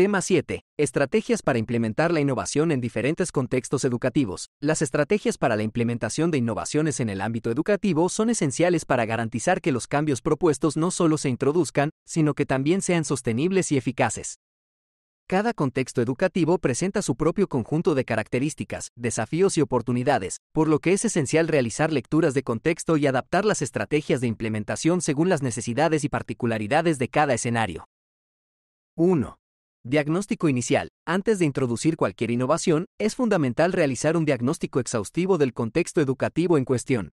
Tema 7. Estrategias para implementar la innovación en diferentes contextos educativos. Las estrategias para la implementación de innovaciones en el ámbito educativo son esenciales para garantizar que los cambios propuestos no solo se introduzcan, sino que también sean sostenibles y eficaces. Cada contexto educativo presenta su propio conjunto de características, desafíos y oportunidades, por lo que es esencial realizar lecturas de contexto y adaptar las estrategias de implementación según las necesidades y particularidades de cada escenario. 1. Diagnóstico inicial. Antes de introducir cualquier innovación, es fundamental realizar un diagnóstico exhaustivo del contexto educativo en cuestión.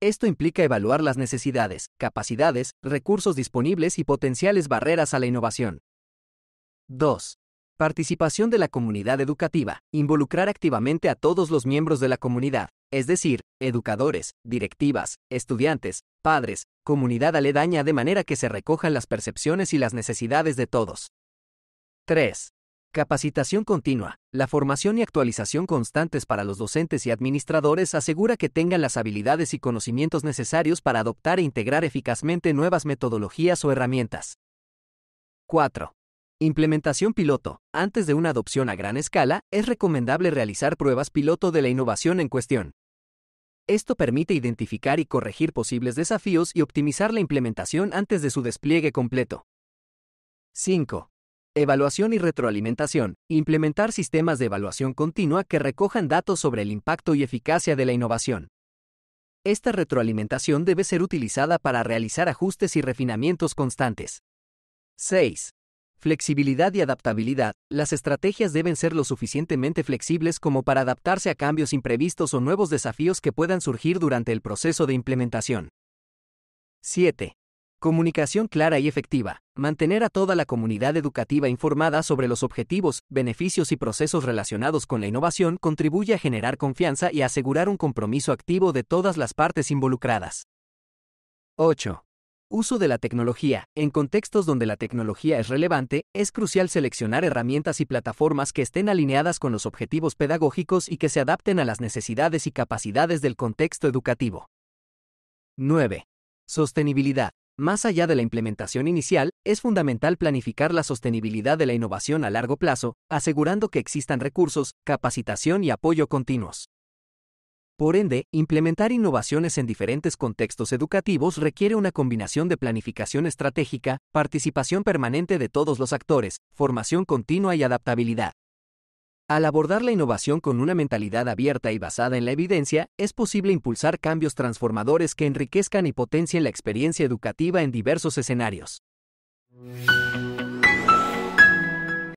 Esto implica evaluar las necesidades, capacidades, recursos disponibles y potenciales barreras a la innovación. 2. Participación de la comunidad educativa. Involucrar activamente a todos los miembros de la comunidad, es decir, educadores, directivas, estudiantes, padres, comunidad aledaña de manera que se recojan las percepciones y las necesidades de todos. 3. Capacitación continua. La formación y actualización constantes para los docentes y administradores asegura que tengan las habilidades y conocimientos necesarios para adoptar e integrar eficazmente nuevas metodologías o herramientas. 4. Implementación piloto. Antes de una adopción a gran escala, es recomendable realizar pruebas piloto de la innovación en cuestión. Esto permite identificar y corregir posibles desafíos y optimizar la implementación antes de su despliegue completo. 5. Evaluación y retroalimentación. Implementar sistemas de evaluación continua que recojan datos sobre el impacto y eficacia de la innovación. Esta retroalimentación debe ser utilizada para realizar ajustes y refinamientos constantes. 6. Flexibilidad y adaptabilidad. Las estrategias deben ser lo suficientemente flexibles como para adaptarse a cambios imprevistos o nuevos desafíos que puedan surgir durante el proceso de implementación. 7. Comunicación clara y efectiva. Mantener a toda la comunidad educativa informada sobre los objetivos, beneficios y procesos relacionados con la innovación contribuye a generar confianza y asegurar un compromiso activo de todas las partes involucradas. 8. Uso de la tecnología. En contextos donde la tecnología es relevante, es crucial seleccionar herramientas y plataformas que estén alineadas con los objetivos pedagógicos y que se adapten a las necesidades y capacidades del contexto educativo. 9. Sostenibilidad. Más allá de la implementación inicial, es fundamental planificar la sostenibilidad de la innovación a largo plazo, asegurando que existan recursos, capacitación y apoyo continuos. Por ende, implementar innovaciones en diferentes contextos educativos requiere una combinación de planificación estratégica, participación permanente de todos los actores, formación continua y adaptabilidad. Al abordar la innovación con una mentalidad abierta y basada en la evidencia, es posible impulsar cambios transformadores que enriquezcan y potencien la experiencia educativa en diversos escenarios.